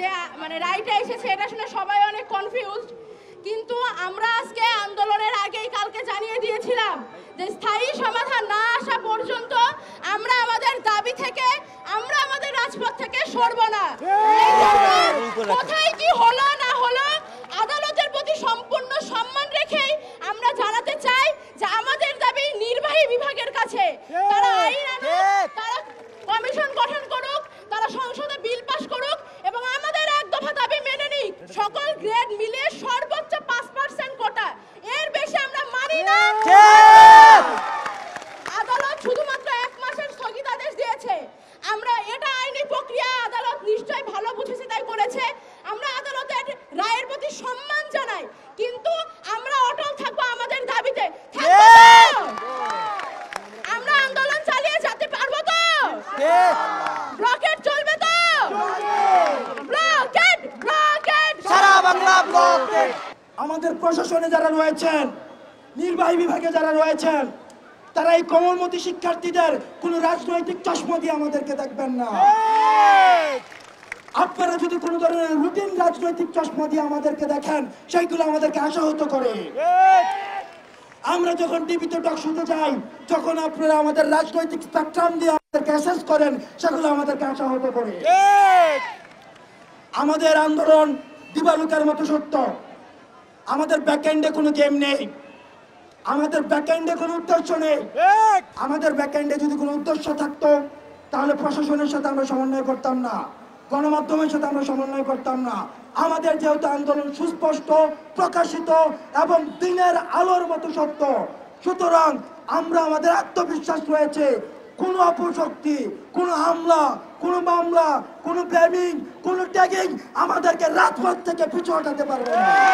যে মানে রাইটে এসেছে এটা শুনে সবাই অনেক কনফিউজড কিন্তু আমরা আজকে আন্দোলনের আগেই কালকে জানিয়ে দিয়েছিলাম যে স্থায়ী সমাধান না আসা পর্যন্ত আমরা আমাদের দাবি থেকে আমরা আমাদের রাজপথ থেকে সরব না কোথায় কি হলো না হলো আদালতের প্রতি সম্পূর্ণ সম্মান রেখেই আমরা জানাতে চাই যে আমাদের দাবি নির্বাহী বিভাগের কাছে গ্রেড মিলে সর্বোচ্চ 5% কোটা এর বেশি আমরা মানি না আদালত শুধুমাত্র এক মাসের স্থগিতাদেশ দিয়েছে আমরা এটা আইনি প্রক্রিয়া আদালত নিশ্চয়ই ভালো বুঝেছে তাই করেছে আমরা আদালতের রায়ের প্রতি সম্মান জানাই কিন্তু আমরা অটল থাকবো আমাদের দাবিতে আমরা আন্দোলন চালিয়ে যেতে পারবো তো আমাদের প্রশাসনে যারা রয়েছেন নির্বাহী বিভাগে যারা রয়েছেন তারা এই কোমলমতি শিক্ষার্থীদের কোন রাজনৈতিক চশমা দিয়ে আমাদেরকে দেখবেন না আপনারা যদি কোন ধরনের রুটিন রাজনৈতিক চশমা দিয়ে আমাদেরকে দেখেন সেইগুলো আমাদেরকে আশাহত করে আমরা যখন টিভিতে টক শুনতে যাই যখন আপনারা আমাদের রাজনৈতিক স্পেকট্রাম দিয়ে আমাদেরকে অ্যাসেস করেন সেগুলো আমাদেরকে আশাহত করে আমাদের আন্দোলন দিবালুকের মতো সত্য আমাদের ব্যাকএন্ডে কোনো গেম নেই আমাদের ব্যাকএন্ডে কোনো উদ্দেশ্য নেই আমাদের ব্যাকএন্ডে যদি কোনো উদ্দেশ্য থাকতো তাহলে প্রশাসনের সাথে আমরা সমন্বয় করতাম না গণমাধ্যমের সাথে আমরা সমন্বয় করতাম না আমাদের যেহেতু আন্দোলন সুস্পষ্ট প্রকাশিত এবং দিনের আলোর মতো সত্য সুতরাং আমরা আমাদের আত্মবিশ্বাস রয়েছে কোনো অপশক্তি কোনো হামলা কোনো মামলা কোনো প্ল্যানিং কোনো ট্যাগিং আমাদেরকে রাজপথ থেকে পিছু হটাতে পারবে না